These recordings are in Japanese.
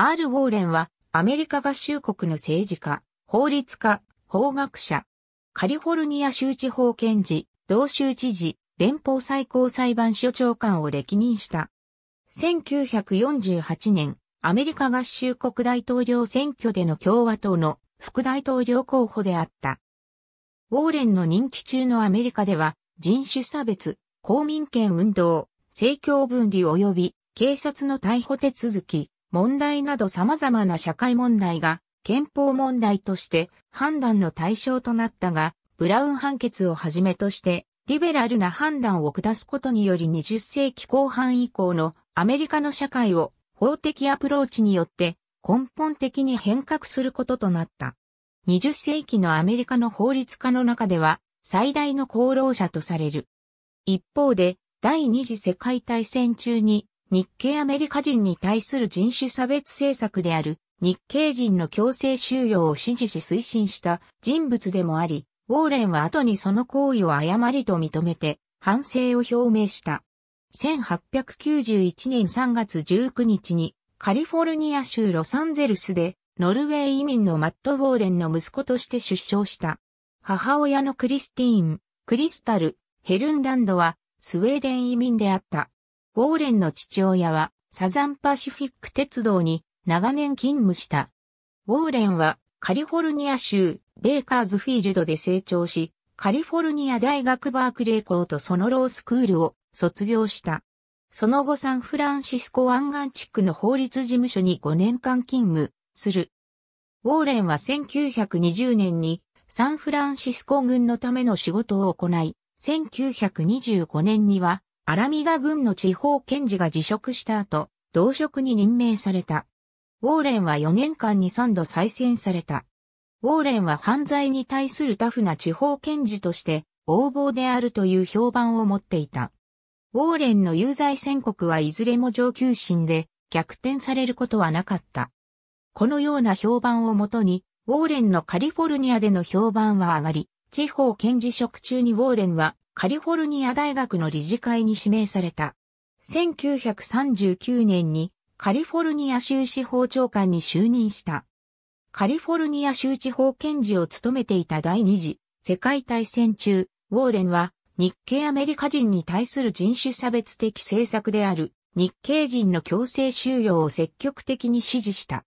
R. ウォーレンはアメリカ合衆国の政治家、法律家、法学者、カリフォルニア州地方検事、同州知事、連邦最高裁判所長官を歴任した。1948年、アメリカ合衆国大統領選挙での共和党の副大統領候補であった。ウォーレンの任期中のアメリカでは、人種差別、公民権運動、政教分離及び警察の逮捕手続き、問題など様々な社会問題が憲法問題として判断の対象となったが、ブラウン判決をはじめとして、リベラルな判断を下すことにより20世紀後半以降のアメリカの社会を法的アプローチによって根本的に変革することとなった。20世紀のアメリカの法律家の中では最大の功労者とされる。一方で、第二次世界大戦中に日系アメリカ人に対する人種差別政策である日系人の強制収容を支持し推進した人物でもあり、ウォーレンは後にその行為を誤りと認めて反省を表明した。1891年3月19日にカリフォルニア州ロサンゼルスでノルウェー移民のマット・ウォーレンの息子として出生した。母親のクリスティーン、クリスタル、ヘルンランドはスウェーデン移民であった。ウォーレンの父親はサザンパシフィック鉄道に長年勤務した。ウォーレンはカリフォルニア州ベーカーズフィールドで成長し、カリフォルニア大学バークレー校とそのロースクールを卒業した。その後サンフランシスコ湾岸地区の法律事務所に5年間勤務する。ウォーレンは1920年にサンフランシスコ軍のための仕事を行い、1925年にはアラミガ軍の地方検事が辞職した後、同職に任命された。ウォーレンは4年間に3度再選された。ウォーレンは犯罪に対するタフな地方検事として、横暴であるという評判を持っていた。ウォーレンの有罪宣告はいずれも上級審で逆転されることはなかった。このような評判をもとに、ウォーレンのカリフォルニアでの評判は上がり、地方検事職中にウォーレンはカリフォルニア大学の理事会に指名された。1939年にカリフォルニア州司法長官に就任した。カリフォルニア州地方検事を務めていた第二次世界大戦中、ウォーレンは日系アメリカ人に対する人種差別的政策である日系人の強制収容を積極的に支持した。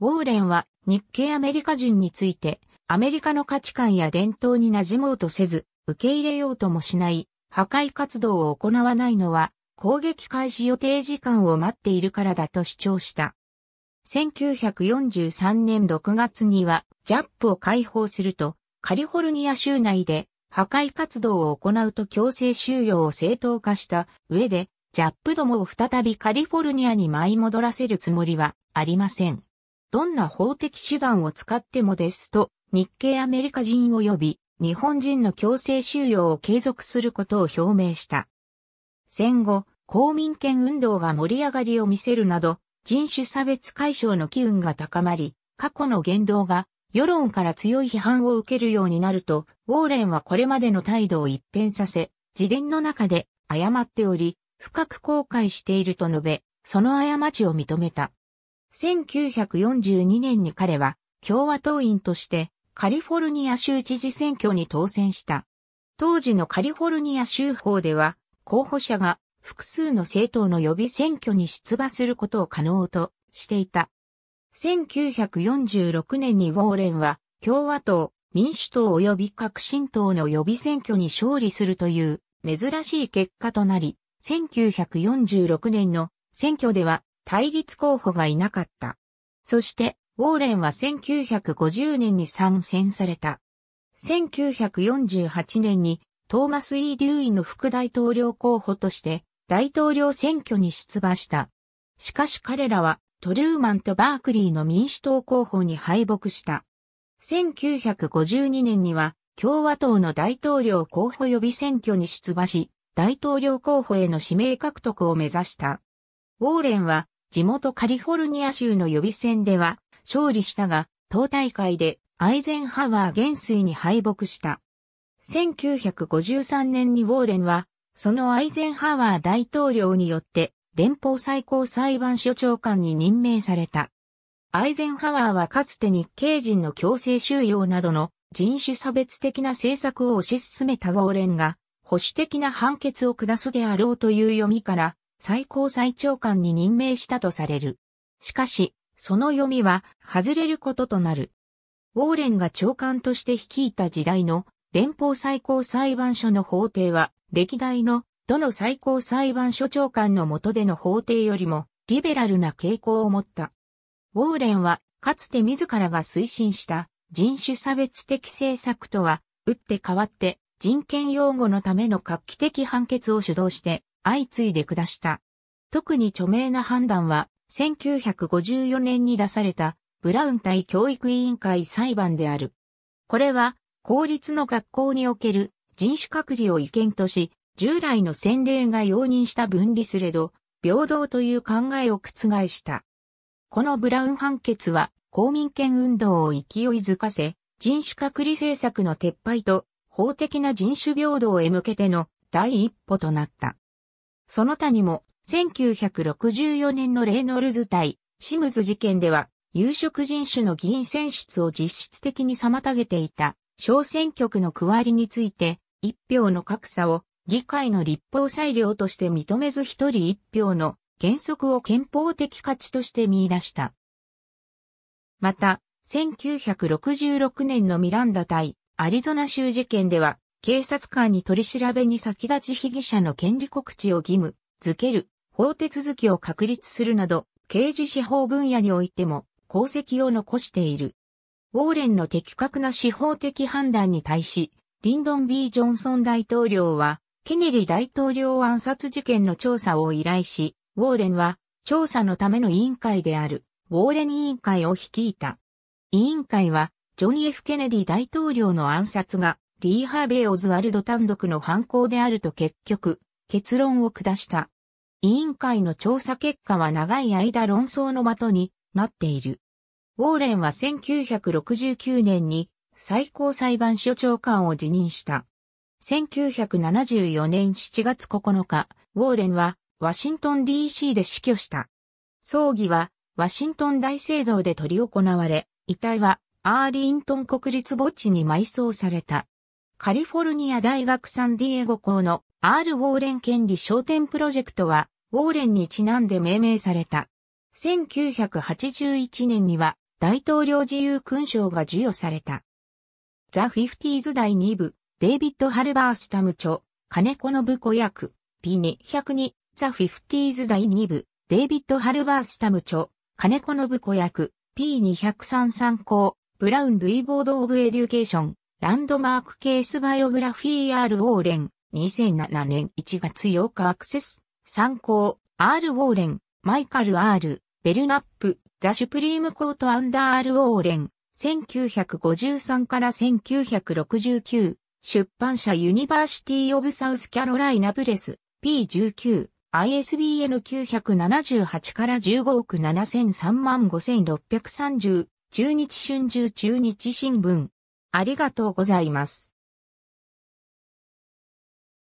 ウォーレンは日系アメリカ人についてアメリカの価値観や伝統に馴染もうとせず、受け入れようともしない、破壊活動を行わないのは、攻撃開始予定時間を待っているからだと主張した。1943年6月には、ジャップを解放すると、カリフォルニア州内で破壊活動を行うと強制収容を正当化した上で、ジャップどもを再びカリフォルニアに舞い戻らせるつもりはありません。どんな法的手段を使ってもですと、日系アメリカ人及び日本人の強制収容を継続することを表明した。戦後、公民権運動が盛り上がりを見せるなど、人種差別解消の機運が高まり、過去の言動が世論から強い批判を受けるようになると、ウォーレンはこれまでの態度を一変させ、自伝の中で誤っており、深く後悔していると述べ、その過ちを認めた。1942年に彼は共和党員としてカリフォルニア州知事選挙に当選した。当時のカリフォルニア州法では、候補者が複数の政党の予備選挙に出馬することを可能としていた。1946年にウォーレンは共和党、民主党及び革新党の予備選挙に勝利するという珍しい結果となり、1946年の選挙では対立候補がいなかった。そしてウォーレンは1950年に参戦された。1948年にトーマス・イー・デューイの副大統領候補として大統領選挙に出馬した。しかし彼らはトルーマンとバークリーの民主党候補に敗北した。1952年には共和党の大統領候補予備選挙に出馬し、大統領候補への指名獲得を目指した。ウォーレンは地元カリフォルニア州の予備選では勝利したが、党大会でアイゼンハワー元帥に敗北した。1953年にウォーレンは、そのアイゼンハワー大統領によって連邦最高裁判所長官に任命された。アイゼンハワーはかつて日系人の強制収容などの人種差別的な政策を推し進めたウォーレンが保守的な判決を下すであろうという読みから最高裁長官に任命したとされる。しかし、その読みは外れることとなる。ウォーレンが長官として率いた時代の連邦最高裁判所の法廷は歴代のどの最高裁判所長官の下での法廷よりもリベラルな傾向を持った。ウォーレンはかつて自らが推進した人種差別的政策とは打って変わって人権擁護のための画期的判決を主導して相次いで下した。特に著名な判断は1954年に出されたブラウン対教育委員会裁判である。これは公立の学校における人種隔離を違憲とし、従来の先例が容認した分離すれど、平等という考えを覆した。このブラウン判決は公民権運動を勢いづかせ、人種隔離政策の撤廃と法的な人種平等へ向けての第一歩となった。その他にも1964年のレイノルズ対シムズ事件では、有色人種の議員選出を実質的に妨げていた小選挙区の区割りについて、一票の格差を議会の立法裁量として認めず一人一票の原則を憲法的価値として見出した。また、1966年のミランダ対アリゾナ州事件では、警察官に取り調べに先立ち被疑者の権利告知を義務付ける大手続きを確立するなど、刑事司法分野においても功績を残している。ウォーレンの的確な司法的判断に対し、リンドン・ B・ ジョンソン大統領は、ケネディ大統領暗殺事件の調査を依頼し、ウォーレンは調査のための委員会である、ウォーレン委員会を率いた。委員会は、ジョニー・ F・ ケネディ大統領の暗殺が、リー・ハーベイ・オズワルド単独の犯行であると結局、結論を下した。委員会の調査結果は長い間論争の的になっている。ウォーレンは1969年に最高裁判所長官を辞任した。1974年7月9日、ウォーレンはワシントン DC で死去した。葬儀はワシントン大聖堂で執り行われ、遺体はアーリントン国立墓地に埋葬された。カリフォルニア大学サンディエゴ校の R. ウォーレン権利商店プロジェクトはウォーレンにちなんで命名された。1981年には大統領自由勲章が授与された。ザ・フィフティーズ第2部、デイビッド・ハルバースタム著、金子の部子役、P202、ザ・フィフティーズ第2部、デイビッド・ハルバースタム著、金子の部子役、P203 参考、ブラウン・ルイ・ボード・オブ・エデュケーション、ランドマーク・ケース・バイオグラフィー・アール・ウォーレン、2007年1月8日アクセス。参考、R. ウォーレン、マイカル・ R、ベルナップ、ザ・シュプリーム・コート・アンダー・ R. ウォーレン、1953から1969、出版社ユニバーシティ・オブ・サウス・キャロライナ・ブレス、P19、ISBN 978から15億7003万5630、中日春秋中日新聞。ありがとうございます。